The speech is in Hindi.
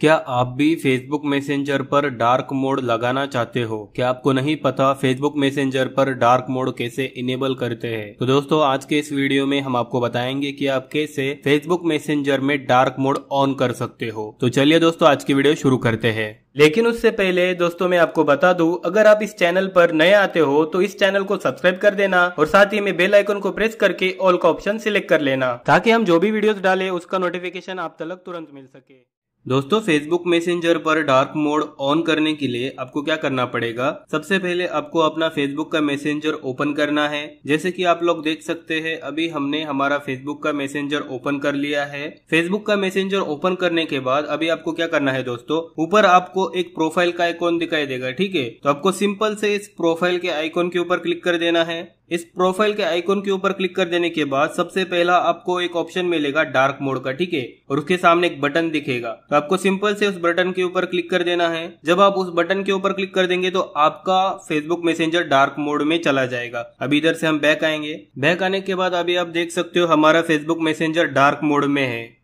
क्या आप भी फेसबुक मैसेंजर पर डार्क मोड लगाना चाहते हो क्या आपको नहीं पता फेसबुक मैसेंजर पर डार्क मोड कैसे इनेबल करते हैं तो दोस्तों आज के इस वीडियो में हम आपको बताएंगे कि आप कैसे फेसबुक मैसेंजर में डार्क मोड ऑन कर सकते हो तो चलिए दोस्तों आज की वीडियो शुरू करते हैं लेकिन उससे पहले दोस्तों मैं आपको बता दूं अगर आप इस चैनल पर नए आते हो तो इस चैनल को सब्सक्राइब कर देना और साथ ही में बेल आइकन को प्रेस करके ऑल का ऑप्शन सिलेक्ट कर लेना ताकि हम जो भी वीडियोस डालें उसका नोटिफिकेशन आप तक तुरंत मिल सके दोस्तों फेसबुक मैसेंजर पर डार्क मोड ऑन करने के लिए आपको क्या करना पड़ेगा सबसे पहले आपको अपना फेसबुक का मैसेंजर ओपन करना है जैसे कि आप लोग देख सकते हैं अभी हमने हमारा फेसबुक का मैसेंजर ओपन कर लिया है फेसबुक का मैसेंजर ओपन करने के बाद अभी आपको क्या करना है दोस्तों ऊपर आपको एक प्रोफाइल का आइकॉन दिखाई देगा ठीक है तो आपको सिंपल से इस प्रोफाइल के आइकॉन के ऊपर क्लिक कर देना है इस प्रोफाइल के आइकॉन के ऊपर क्लिक कर देने के बाद सबसे पहला आपको एक ऑप्शन मिलेगा डार्क मोड का ठीक है और उसके सामने एक बटन दिखेगा तो आपको सिंपल से उस बटन के ऊपर क्लिक कर देना है जब आप उस बटन के ऊपर क्लिक कर देंगे तो आपका फेसबुक मैसेजर डार्क मोड में चला जाएगा अब इधर से हम बैक आएंगे बैक आने के बाद अभी आप देख सकते हो हमारा फेसबुक मैसेजर डार्क मोड में है